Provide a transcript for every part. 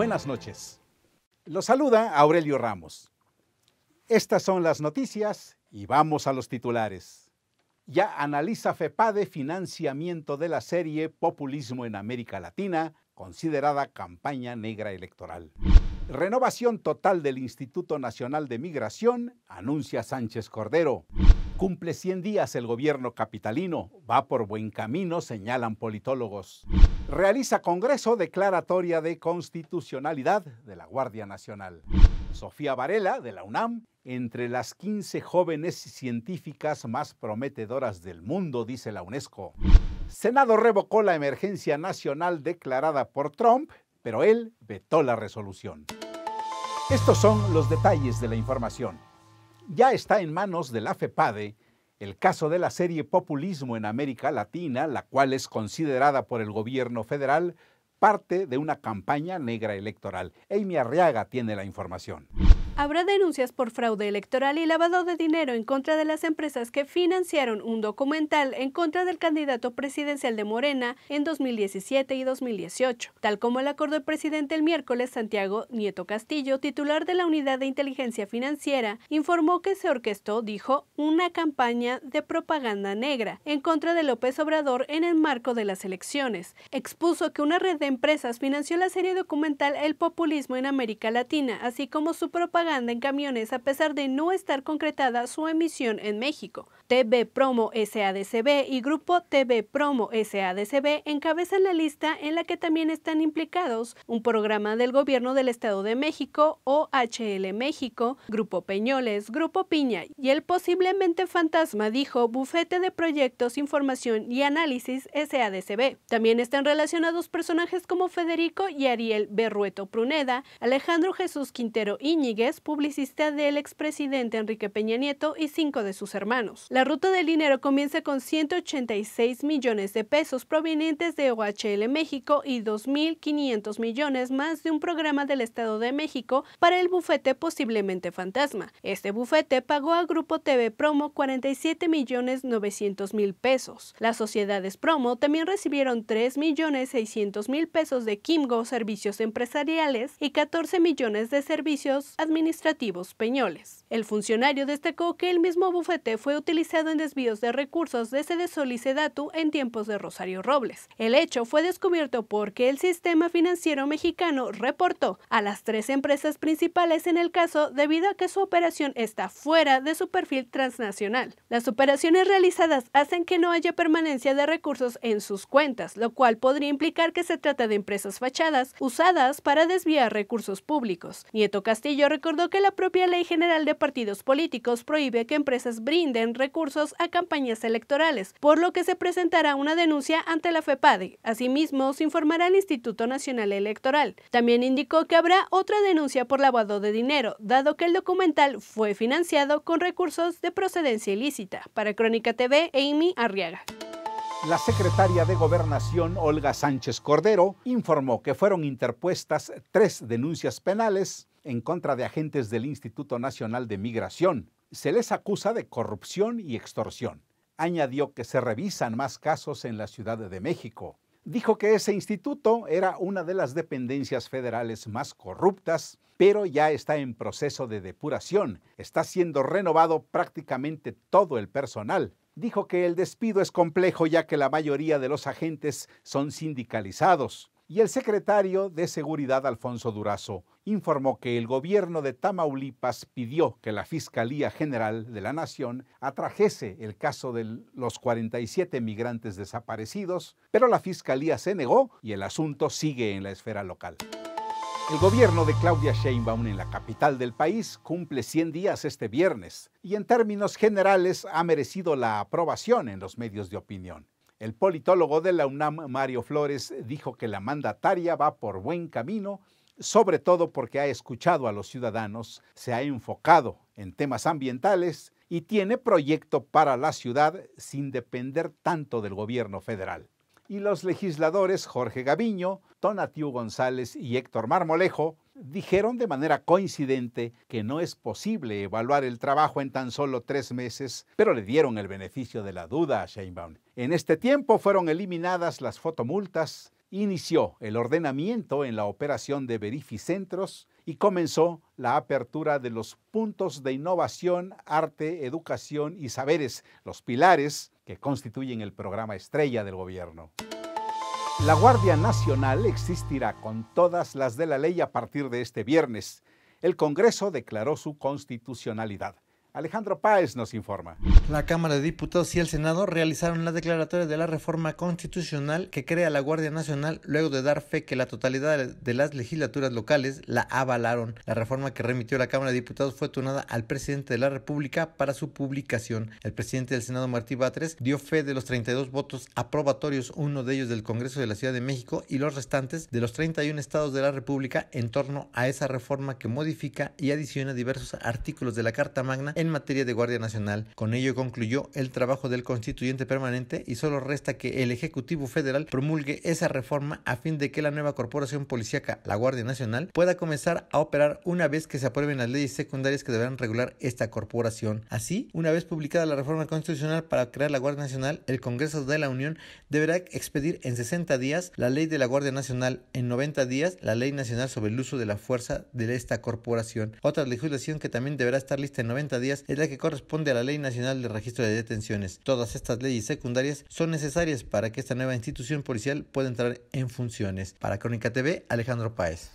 Buenas noches. Los saluda Aurelio Ramos. Estas son las noticias y vamos a los titulares. Ya analiza FEPADE financiamiento de la serie Populismo en América Latina, considerada campaña negra electoral. Renovación total del Instituto Nacional de Migración, anuncia Sánchez Cordero. Cumple 100 días el gobierno capitalino, va por buen camino, señalan politólogos realiza Congreso Declaratoria de Constitucionalidad de la Guardia Nacional. Sofía Varela, de la UNAM, entre las 15 jóvenes científicas más prometedoras del mundo, dice la UNESCO. Senado revocó la emergencia nacional declarada por Trump, pero él vetó la resolución. Estos son los detalles de la información. Ya está en manos de la FEPADE el caso de la serie Populismo en América Latina, la cual es considerada por el gobierno federal parte de una campaña negra electoral. Amy Arriaga tiene la información habrá denuncias por fraude electoral y lavado de dinero en contra de las empresas que financiaron un documental en contra del candidato presidencial de Morena en 2017 y 2018, tal como el acordó el presidente el miércoles Santiago Nieto Castillo, titular de la Unidad de Inteligencia Financiera, informó que se orquestó, dijo, una campaña de propaganda negra en contra de López Obrador en el marco de las elecciones. Expuso que una red de empresas financió la serie documental El populismo en América Latina, así como su propaganda en camiones a pesar de no estar concretada su emisión en México. TV Promo SADCB y Grupo TV Promo SADCB encabezan la lista en la que también están implicados un programa del Gobierno del Estado de México, OHL México, Grupo Peñoles, Grupo Piña y el posiblemente fantasma, dijo, Bufete de Proyectos, Información y Análisis SADCB. También están relacionados personajes como Federico y Ariel Berrueto Pruneda, Alejandro Jesús Quintero Íñiguez, publicista del expresidente Enrique Peña Nieto y cinco de sus hermanos. La ruta del dinero comienza con 186 millones de pesos provenientes de OHL México y 2.500 millones más de un programa del Estado de México para el bufete posiblemente fantasma. Este bufete pagó al Grupo TV Promo 47.900.000 millones mil pesos. Las sociedades Promo también recibieron 3.600.000 millones mil pesos de Kimgo Servicios Empresariales y 14 millones de servicios administrativos administrativos Peñoles. El funcionario destacó que el mismo bufete fue utilizado en desvíos de recursos desde Solicedatu en tiempos de Rosario Robles. El hecho fue descubierto porque el sistema financiero mexicano reportó a las tres empresas principales en el caso debido a que su operación está fuera de su perfil transnacional. Las operaciones realizadas hacen que no haya permanencia de recursos en sus cuentas, lo cual podría implicar que se trata de empresas fachadas usadas para desviar recursos públicos. Nieto Castillo recordó que la propia Ley General de Partidos Políticos prohíbe que empresas brinden recursos a campañas electorales, por lo que se presentará una denuncia ante la FEPADE. Asimismo, se informará al Instituto Nacional Electoral. También indicó que habrá otra denuncia por lavado de dinero, dado que el documental fue financiado con recursos de procedencia ilícita. Para Crónica TV, Amy Arriaga. La secretaria de Gobernación, Olga Sánchez Cordero, informó que fueron interpuestas tres denuncias penales en contra de agentes del Instituto Nacional de Migración. Se les acusa de corrupción y extorsión. Añadió que se revisan más casos en la Ciudad de México. Dijo que ese instituto era una de las dependencias federales más corruptas, pero ya está en proceso de depuración. Está siendo renovado prácticamente todo el personal dijo que el despido es complejo ya que la mayoría de los agentes son sindicalizados y el secretario de Seguridad Alfonso Durazo informó que el gobierno de Tamaulipas pidió que la Fiscalía General de la Nación atrajese el caso de los 47 migrantes desaparecidos, pero la Fiscalía se negó y el asunto sigue en la esfera local. El gobierno de Claudia Sheinbaum en la capital del país cumple 100 días este viernes y en términos generales ha merecido la aprobación en los medios de opinión. El politólogo de la UNAM, Mario Flores, dijo que la mandataria va por buen camino, sobre todo porque ha escuchado a los ciudadanos, se ha enfocado en temas ambientales y tiene proyecto para la ciudad sin depender tanto del gobierno federal. Y los legisladores Jorge Gaviño, Tonatiu González y Héctor Marmolejo dijeron de manera coincidente que no es posible evaluar el trabajo en tan solo tres meses, pero le dieron el beneficio de la duda a Sheinbaum. En este tiempo fueron eliminadas las fotomultas, inició el ordenamiento en la operación de verificentros y comenzó la apertura de los puntos de innovación, arte, educación y saberes, los pilares que constituyen el programa estrella del gobierno. La Guardia Nacional existirá con todas las de la ley a partir de este viernes. El Congreso declaró su constitucionalidad. Alejandro Páez nos informa. La Cámara de Diputados y el Senado realizaron la declaratoria de la reforma constitucional que crea la Guardia Nacional luego de dar fe que la totalidad de las legislaturas locales la avalaron. La reforma que remitió la Cámara de Diputados fue turnada al presidente de la República para su publicación. El presidente del Senado, Martí Batres, dio fe de los 32 votos aprobatorios, uno de ellos del Congreso de la Ciudad de México y los restantes de los 31 estados de la República en torno a esa reforma que modifica y adiciona diversos artículos de la Carta Magna en materia de Guardia Nacional. Con ello concluyó el trabajo del constituyente permanente y solo resta que el Ejecutivo Federal promulgue esa reforma a fin de que la nueva corporación policíaca, la Guardia Nacional, pueda comenzar a operar una vez que se aprueben las leyes secundarias que deberán regular esta corporación. Así, una vez publicada la reforma constitucional para crear la Guardia Nacional, el Congreso de la Unión deberá expedir en 60 días la ley de la Guardia Nacional, en 90 días la ley nacional sobre el uso de la fuerza de esta corporación. Otra legislación que también deberá estar lista en 90 días es la que corresponde a la Ley Nacional de Registro de Detenciones. Todas estas leyes secundarias son necesarias para que esta nueva institución policial pueda entrar en funciones. Para Crónica TV, Alejandro Páez.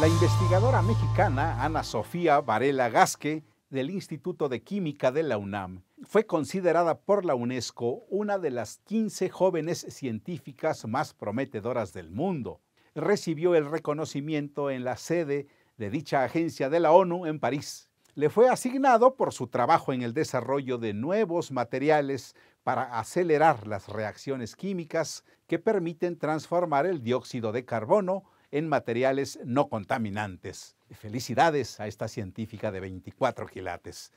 La investigadora mexicana Ana Sofía Varela Gasque del Instituto de Química de la UNAM fue considerada por la UNESCO una de las 15 jóvenes científicas más prometedoras del mundo. Recibió el reconocimiento en la sede de dicha agencia de la ONU en París le fue asignado por su trabajo en el desarrollo de nuevos materiales para acelerar las reacciones químicas que permiten transformar el dióxido de carbono en materiales no contaminantes. Felicidades a esta científica de 24 quilates.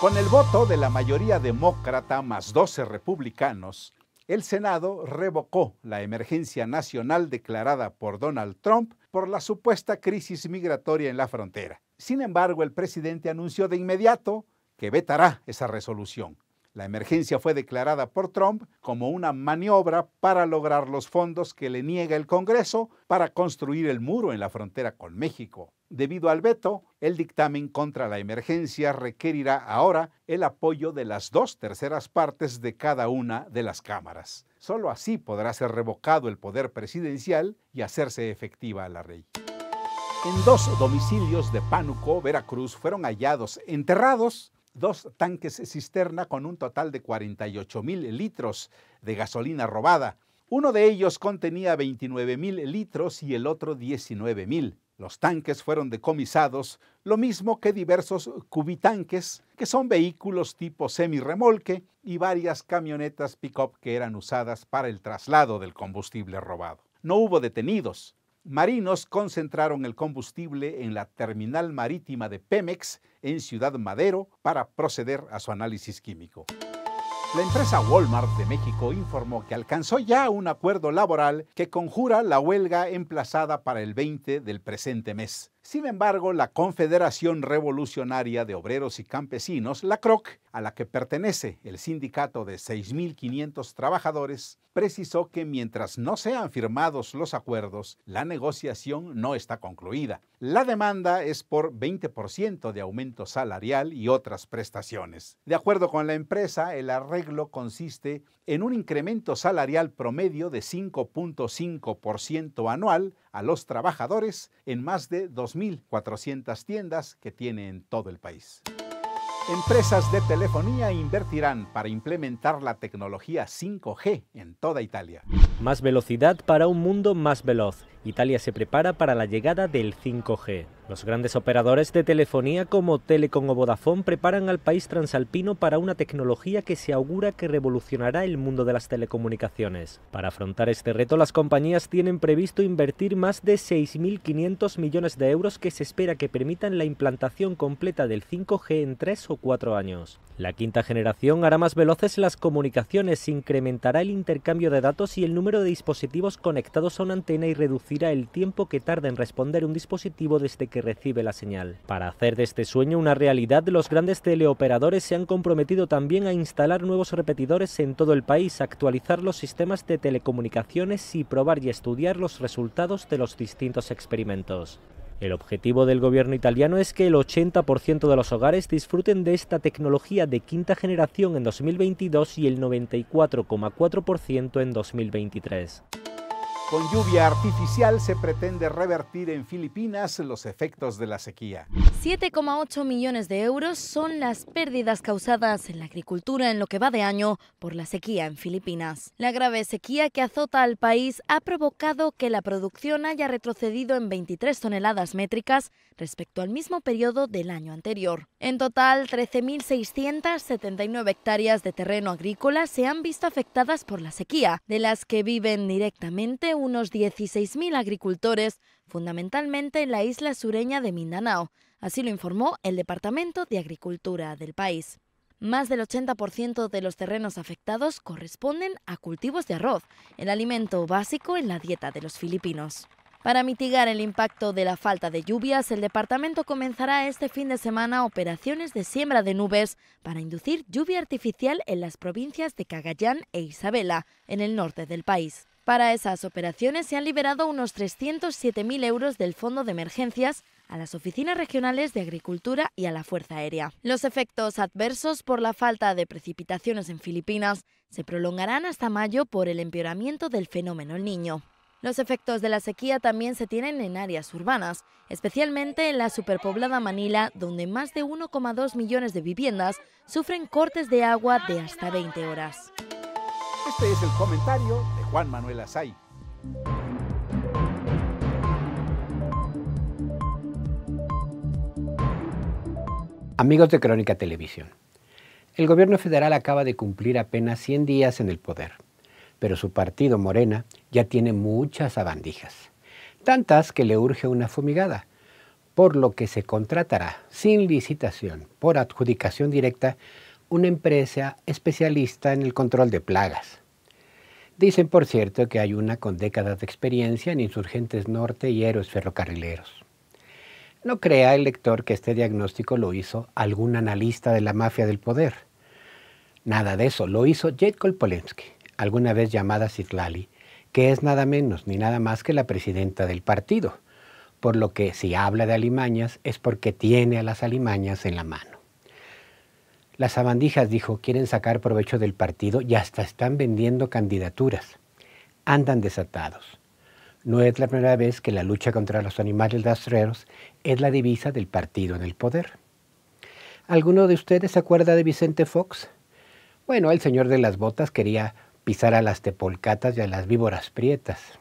Con el voto de la mayoría demócrata más 12 republicanos, el Senado revocó la emergencia nacional declarada por Donald Trump por la supuesta crisis migratoria en la frontera. Sin embargo, el presidente anunció de inmediato que vetará esa resolución. La emergencia fue declarada por Trump como una maniobra para lograr los fondos que le niega el Congreso para construir el muro en la frontera con México. Debido al veto, el dictamen contra la emergencia requerirá ahora el apoyo de las dos terceras partes de cada una de las cámaras. Solo así podrá ser revocado el poder presidencial y hacerse efectiva la ley. En dos domicilios de Pánuco, Veracruz, fueron hallados enterrados dos tanques cisterna con un total de 48 mil litros de gasolina robada. Uno de ellos contenía 29 mil litros y el otro 19 mil. Los tanques fueron decomisados, lo mismo que diversos cubitanques, que son vehículos tipo semirremolque, y varias camionetas pick-up que eran usadas para el traslado del combustible robado. No hubo detenidos. Marinos concentraron el combustible en la terminal marítima de Pemex en Ciudad Madero para proceder a su análisis químico. La empresa Walmart de México informó que alcanzó ya un acuerdo laboral que conjura la huelga emplazada para el 20 del presente mes. Sin embargo, la Confederación Revolucionaria de Obreros y Campesinos, la CROC, a la que pertenece el sindicato de 6.500 trabajadores, precisó que mientras no sean firmados los acuerdos, la negociación no está concluida. La demanda es por 20% de aumento salarial y otras prestaciones. De acuerdo con la empresa, el arreglo consiste en un incremento salarial promedio de 5.5% anual a los trabajadores en más de 2.400 tiendas que tiene en todo el país. Empresas de telefonía invertirán para implementar la tecnología 5G en toda Italia. Más velocidad para un mundo más veloz. Italia se prepara para la llegada del 5G. Los grandes operadores de telefonía como Telecom o Vodafone preparan al país transalpino para una tecnología que se augura que revolucionará el mundo de las telecomunicaciones. Para afrontar este reto, las compañías tienen previsto invertir más de 6.500 millones de euros que se espera que permitan la implantación completa del 5G en tres o cuatro años. La quinta generación hará más veloces las comunicaciones, incrementará el intercambio de datos y el número de dispositivos conectados a una antena y reducirá el tiempo que tarda en responder un dispositivo desde que recibe la señal. Para hacer de este sueño una realidad, los grandes teleoperadores se han comprometido también a instalar nuevos repetidores en todo el país, actualizar los sistemas de telecomunicaciones y probar y estudiar los resultados de los distintos experimentos. El objetivo del gobierno italiano es que el 80% de los hogares disfruten de esta tecnología de quinta generación en 2022 y el 94,4% en 2023. Con lluvia artificial se pretende revertir en Filipinas los efectos de la sequía. 7,8 millones de euros son las pérdidas causadas en la agricultura en lo que va de año por la sequía en Filipinas. La grave sequía que azota al país ha provocado que la producción haya retrocedido en 23 toneladas métricas respecto al mismo periodo del año anterior. En total, 13.679 hectáreas de terreno agrícola se han visto afectadas por la sequía, de las que viven directamente unos 16.000 agricultores, fundamentalmente en la isla sureña de Mindanao. Así lo informó el Departamento de Agricultura del país. Más del 80% de los terrenos afectados corresponden a cultivos de arroz, el alimento básico en la dieta de los filipinos. Para mitigar el impacto de la falta de lluvias, el departamento comenzará este fin de semana operaciones de siembra de nubes para inducir lluvia artificial en las provincias de Cagayán e Isabela, en el norte del país. Para esas operaciones se han liberado unos 307.000 euros del Fondo de Emergencias a las oficinas regionales de Agricultura y a la Fuerza Aérea. Los efectos adversos por la falta de precipitaciones en Filipinas se prolongarán hasta mayo por el empeoramiento del fenómeno Niño. Los efectos de la sequía también se tienen en áreas urbanas, especialmente en la superpoblada Manila, donde más de 1,2 millones de viviendas sufren cortes de agua de hasta 20 horas. Este es el comentario de Juan Manuel Asay. Amigos de Crónica Televisión, el gobierno federal acaba de cumplir apenas 100 días en el poder, pero su partido Morena ya tiene muchas abandijas, tantas que le urge una fumigada, por lo que se contratará sin licitación, por adjudicación directa, una empresa especialista en el control de plagas. Dicen, por cierto, que hay una con décadas de experiencia en insurgentes norte y héroes ferrocarrileros. No crea el lector que este diagnóstico lo hizo algún analista de la mafia del poder. Nada de eso, lo hizo Jetkol Polensky, alguna vez llamada Citlali, que es nada menos ni nada más que la presidenta del partido, por lo que si habla de alimañas es porque tiene a las alimañas en la mano. Las sabandijas, dijo, quieren sacar provecho del partido y hasta están vendiendo candidaturas. Andan desatados. No es la primera vez que la lucha contra los animales rastreros es la divisa del partido en el poder. ¿Alguno de ustedes se acuerda de Vicente Fox? Bueno, el señor de las botas quería pisar a las tepolcatas y a las víboras prietas,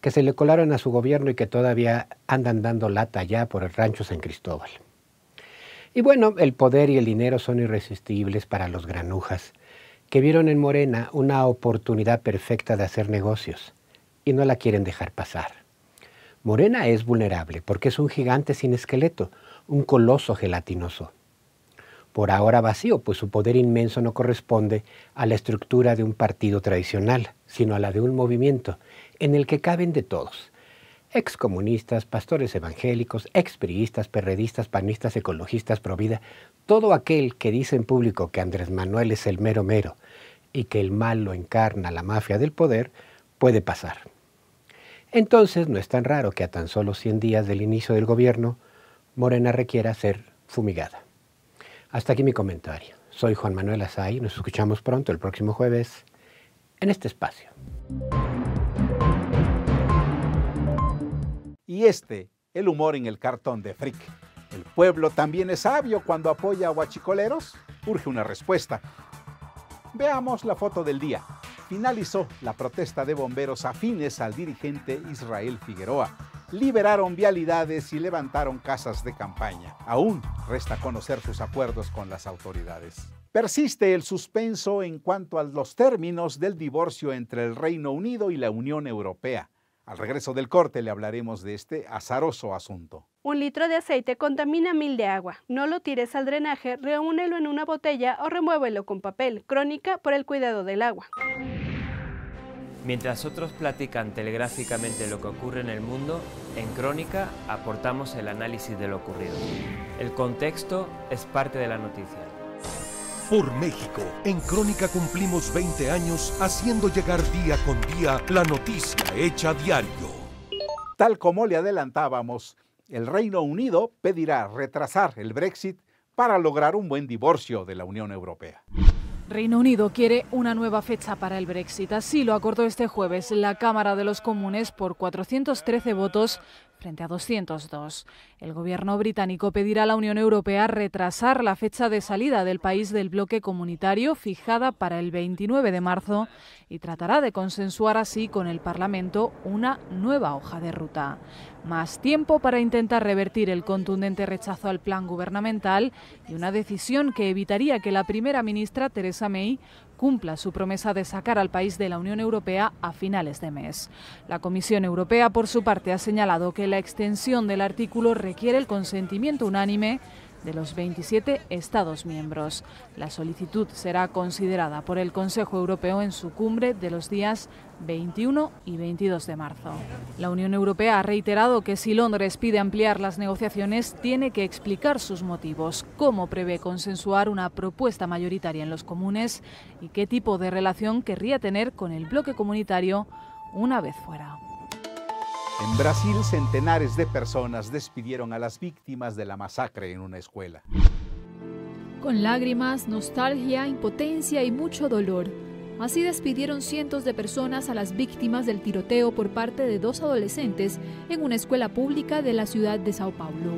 que se le colaron a su gobierno y que todavía andan dando lata allá por el rancho San Cristóbal. Y bueno, el poder y el dinero son irresistibles para los granujas, que vieron en Morena una oportunidad perfecta de hacer negocios y no la quieren dejar pasar. Morena es vulnerable porque es un gigante sin esqueleto, un coloso gelatinoso. Por ahora vacío, pues su poder inmenso no corresponde a la estructura de un partido tradicional, sino a la de un movimiento en el que caben de todos, excomunistas, pastores evangélicos, expriistas, perredistas, panistas, ecologistas, provida, todo aquel que dice en público que Andrés Manuel es el mero mero y que el mal lo encarna la mafia del poder, puede pasar. Entonces no es tan raro que a tan solo 100 días del inicio del gobierno, Morena requiera ser fumigada. Hasta aquí mi comentario. Soy Juan Manuel Azay, nos escuchamos pronto el próximo jueves en este espacio. y este, el humor en el cartón de Frick. ¿El pueblo también es sabio cuando apoya a guachicoleros? Urge una respuesta. Veamos la foto del día. Finalizó la protesta de bomberos afines al dirigente Israel Figueroa. Liberaron vialidades y levantaron casas de campaña. Aún resta conocer sus acuerdos con las autoridades. Persiste el suspenso en cuanto a los términos del divorcio entre el Reino Unido y la Unión Europea. Al regreso del corte le hablaremos de este azaroso asunto. Un litro de aceite contamina mil de agua. No lo tires al drenaje, reúnelo en una botella o remuévelo con papel. Crónica por el cuidado del agua. Mientras otros platican telegráficamente lo que ocurre en el mundo, en Crónica aportamos el análisis de lo ocurrido. El contexto es parte de la noticia. Por México. En Crónica cumplimos 20 años haciendo llegar día con día la noticia hecha diario. Tal como le adelantábamos, el Reino Unido pedirá retrasar el Brexit para lograr un buen divorcio de la Unión Europea. Reino Unido quiere una nueva fecha para el Brexit. Así lo acordó este jueves la Cámara de los Comunes por 413 votos frente a 202. El gobierno británico pedirá a la Unión Europea retrasar la fecha de salida del país del bloque comunitario fijada para el 29 de marzo y tratará de consensuar así con el Parlamento una nueva hoja de ruta. Más tiempo para intentar revertir el contundente rechazo al plan gubernamental y una decisión que evitaría que la primera ministra Theresa May cumpla su promesa de sacar al país de la Unión Europea a finales de mes. La Comisión Europea, por su parte, ha señalado que la extensión del artículo requiere el consentimiento unánime de los 27 Estados miembros. La solicitud será considerada por el Consejo Europeo en su cumbre de los días 21 y 22 de marzo. La Unión Europea ha reiterado que si Londres pide ampliar las negociaciones, tiene que explicar sus motivos, cómo prevé consensuar una propuesta mayoritaria en los comunes y qué tipo de relación querría tener con el bloque comunitario una vez fuera. En Brasil, centenares de personas despidieron a las víctimas de la masacre en una escuela. Con lágrimas, nostalgia, impotencia y mucho dolor. Así despidieron cientos de personas a las víctimas del tiroteo por parte de dos adolescentes en una escuela pública de la ciudad de Sao Paulo.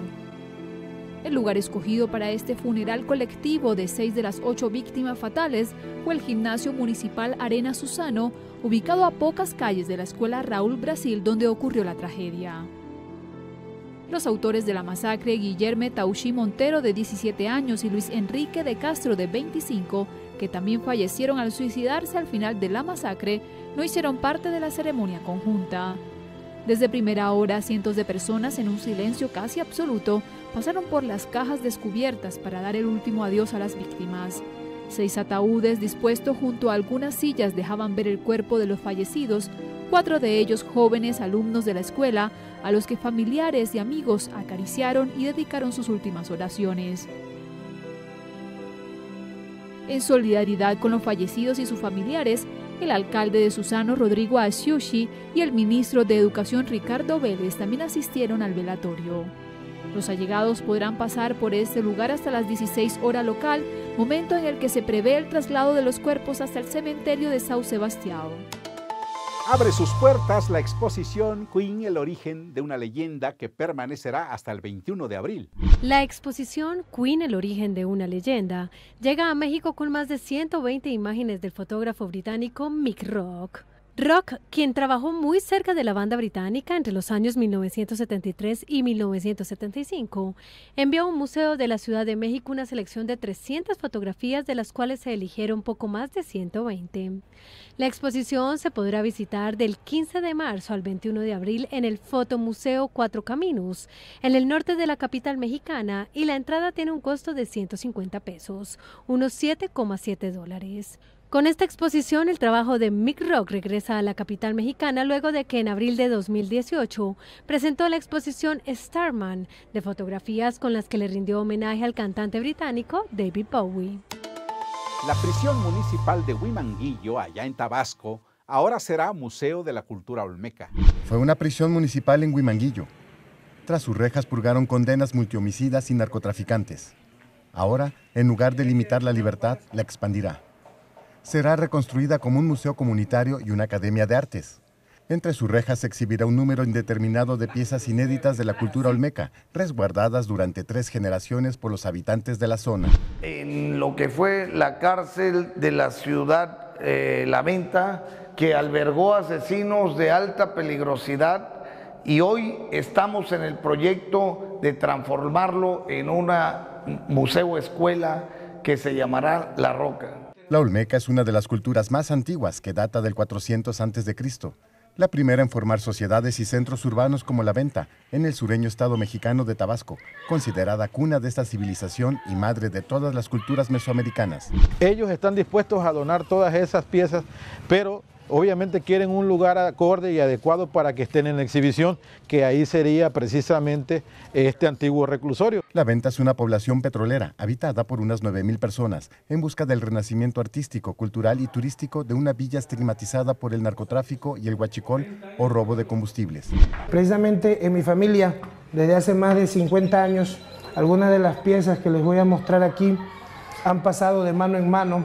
El lugar escogido para este funeral colectivo de seis de las ocho víctimas fatales fue el gimnasio municipal Arena Susano, ubicado a pocas calles de la escuela Raúl Brasil donde ocurrió la tragedia. Los autores de la masacre, Guillermo Tauchí Montero de 17 años y Luis Enrique de Castro de 25, que también fallecieron al suicidarse al final de la masacre, no hicieron parte de la ceremonia conjunta. Desde primera hora, cientos de personas en un silencio casi absoluto pasaron por las cajas descubiertas para dar el último adiós a las víctimas. Seis ataúdes dispuestos junto a algunas sillas dejaban ver el cuerpo de los fallecidos, cuatro de ellos jóvenes alumnos de la escuela, a los que familiares y amigos acariciaron y dedicaron sus últimas oraciones. En solidaridad con los fallecidos y sus familiares, el alcalde de Susano, Rodrigo Asiushi, y el ministro de Educación, Ricardo Vélez, también asistieron al velatorio. Los allegados podrán pasar por este lugar hasta las 16 horas local, momento en el que se prevé el traslado de los cuerpos hasta el cementerio de São Sebastião. Abre sus puertas la exposición Queen, el origen de una leyenda que permanecerá hasta el 21 de abril. La exposición Queen, el origen de una leyenda llega a México con más de 120 imágenes del fotógrafo británico Mick Rock. Rock, quien trabajó muy cerca de la banda británica entre los años 1973 y 1975, envió a un museo de la Ciudad de México una selección de 300 fotografías de las cuales se eligieron poco más de 120. La exposición se podrá visitar del 15 de marzo al 21 de abril en el Fotomuseo Cuatro Caminos, en el norte de la capital mexicana, y la entrada tiene un costo de 150 pesos, unos 7,7 dólares. Con esta exposición, el trabajo de Mick Rock regresa a la capital mexicana luego de que en abril de 2018 presentó la exposición Starman de fotografías con las que le rindió homenaje al cantante británico David Bowie. La prisión municipal de Huimanguillo, allá en Tabasco, ahora será Museo de la Cultura Olmeca. Fue una prisión municipal en Huimanguillo. Tras sus rejas purgaron condenas multihomicidas y narcotraficantes. Ahora, en lugar de limitar la libertad, la expandirá será reconstruida como un museo comunitario y una academia de artes. Entre sus rejas se exhibirá un número indeterminado de piezas inéditas de la cultura olmeca, resguardadas durante tres generaciones por los habitantes de la zona. En lo que fue la cárcel de la ciudad eh, La Venta, que albergó asesinos de alta peligrosidad y hoy estamos en el proyecto de transformarlo en un museo escuela que se llamará La Roca. La olmeca es una de las culturas más antiguas que data del 400 a.C., la primera en formar sociedades y centros urbanos como la Venta, en el sureño estado mexicano de Tabasco, considerada cuna de esta civilización y madre de todas las culturas mesoamericanas. Ellos están dispuestos a donar todas esas piezas, pero obviamente quieren un lugar acorde y adecuado para que estén en exhibición, que ahí sería precisamente este antiguo reclusorio. La Venta es una población petrolera, habitada por unas 9.000 personas, en busca del renacimiento artístico, cultural y turístico de una villa estigmatizada por el narcotráfico y el huachicol o robo de combustibles. Precisamente en mi familia, desde hace más de 50 años, algunas de las piezas que les voy a mostrar aquí han pasado de mano en mano,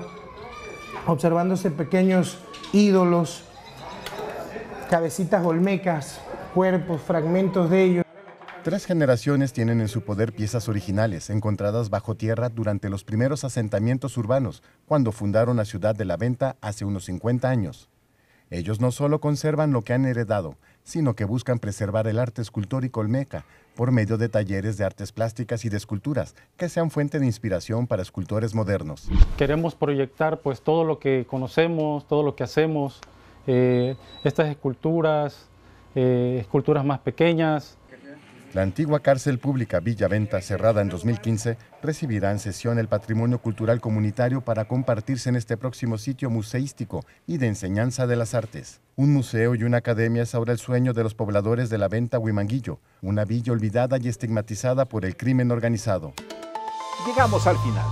observándose pequeños ídolos, cabecitas olmecas, cuerpos, fragmentos de ellos. Tres generaciones tienen en su poder piezas originales encontradas bajo tierra durante los primeros asentamientos urbanos, cuando fundaron la ciudad de la venta hace unos 50 años. Ellos no solo conservan lo que han heredado, sino que buscan preservar el arte escultórico olmeca por medio de talleres de artes plásticas y de esculturas que sean fuente de inspiración para escultores modernos. Queremos proyectar pues todo lo que conocemos, todo lo que hacemos, eh, estas esculturas, eh, esculturas más pequeñas, la antigua cárcel pública Villa Venta, cerrada en 2015, recibirá en sesión el patrimonio cultural comunitario para compartirse en este próximo sitio museístico y de enseñanza de las artes. Un museo y una academia es ahora el sueño de los pobladores de la Venta Huimanguillo, una villa olvidada y estigmatizada por el crimen organizado. Llegamos al final.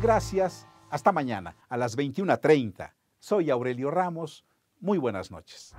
Gracias. Hasta mañana a las 21.30. Soy Aurelio Ramos. Muy buenas noches.